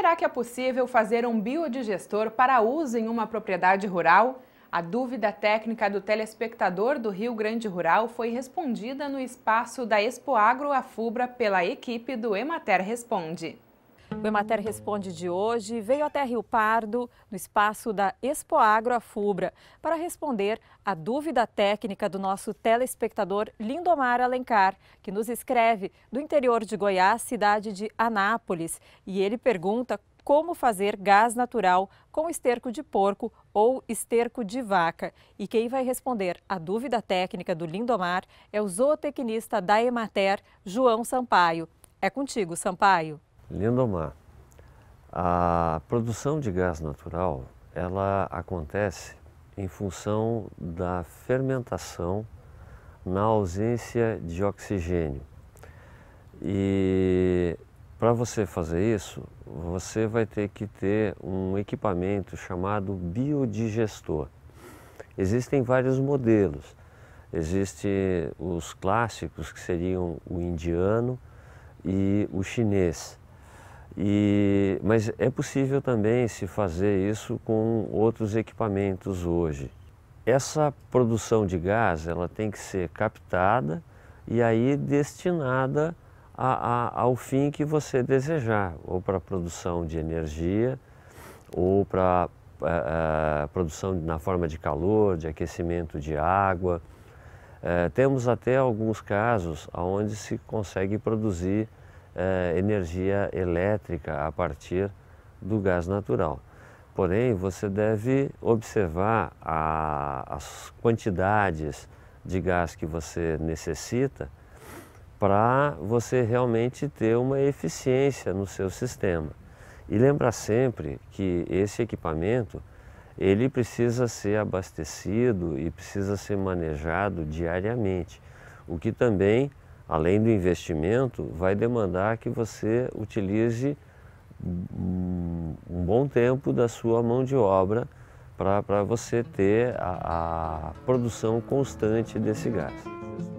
Será que é possível fazer um biodigestor para uso em uma propriedade rural? A dúvida técnica do telespectador do Rio Grande Rural foi respondida no espaço da Agro Afubra pela equipe do Emater Responde. O Emater Responde de hoje veio até Rio Pardo, no espaço da Agro Afubra, para responder a dúvida técnica do nosso telespectador Lindomar Alencar, que nos escreve do interior de Goiás, cidade de Anápolis, e ele pergunta como fazer gás natural com esterco de porco ou esterco de vaca. E quem vai responder a dúvida técnica do Lindomar é o zootecnista da Emater, João Sampaio. É contigo, Sampaio. Lindomar, a produção de gás natural ela acontece em função da fermentação na ausência de oxigênio. E para você fazer isso, você vai ter que ter um equipamento chamado biodigestor. Existem vários modelos. Existem os clássicos que seriam o indiano e o chinês. E, mas é possível também se fazer isso com outros equipamentos hoje. Essa produção de gás ela tem que ser captada e aí destinada a, a, ao fim que você desejar, ou para produção de energia, ou para a, eh, eh, produção na forma de calor, de aquecimento de água. É, temos até alguns casos onde se consegue produzir eh, energia elétrica a partir do gás natural. Porém, você deve observar a, as quantidades de gás que você necessita para você realmente ter uma eficiência no seu sistema. E lembrar sempre que esse equipamento ele precisa ser abastecido e precisa ser manejado diariamente, o que também além do investimento, vai demandar que você utilize um bom tempo da sua mão de obra para você ter a, a produção constante desse gás.